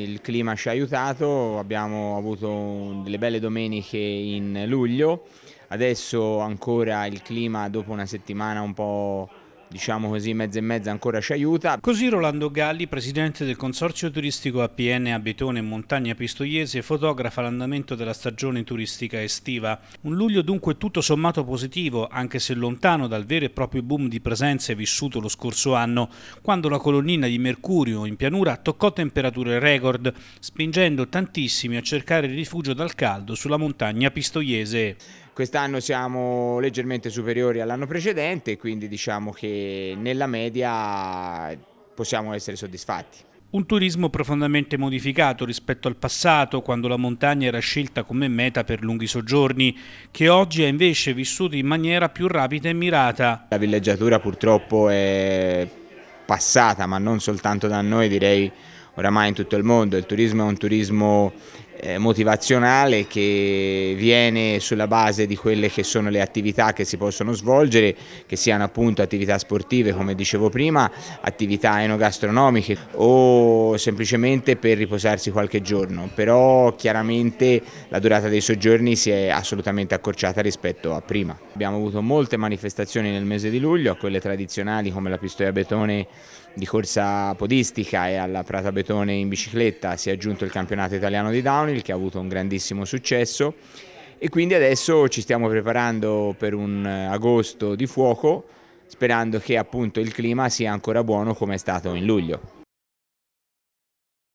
Il clima ci ha aiutato, abbiamo avuto delle belle domeniche in luglio, adesso ancora il clima dopo una settimana un po' diciamo così mezza e mezza ancora ci aiuta. Così Rolando Galli, presidente del consorzio turistico APN a Betone e Montagna Pistoiese, fotografa l'andamento della stagione turistica estiva. Un luglio dunque tutto sommato positivo, anche se lontano dal vero e proprio boom di presenze vissuto lo scorso anno, quando la colonnina di Mercurio in pianura toccò temperature record, spingendo tantissimi a cercare rifugio dal caldo sulla montagna pistoiese. Quest'anno siamo leggermente superiori all'anno precedente, quindi diciamo che nella media possiamo essere soddisfatti. Un turismo profondamente modificato rispetto al passato, quando la montagna era scelta come meta per lunghi soggiorni, che oggi è invece vissuto in maniera più rapida e mirata. La villeggiatura purtroppo è passata, ma non soltanto da noi, direi oramai in tutto il mondo. Il turismo è un turismo eh, motivazionale che viene sulla base di quelle che sono le attività che si possono svolgere, che siano appunto attività sportive come dicevo prima, attività enogastronomiche o semplicemente per riposarsi qualche giorno, però chiaramente la durata dei soggiorni si è assolutamente accorciata rispetto a prima. Abbiamo avuto molte manifestazioni nel mese di luglio, quelle tradizionali come la Pistoia Betone di corsa podistica e alla Prata Betone in bicicletta, si è aggiunto il campionato italiano di Down Downhill che ha avuto un grandissimo successo e quindi adesso ci stiamo preparando per un eh, agosto di fuoco sperando che appunto il clima sia ancora buono come è stato in luglio.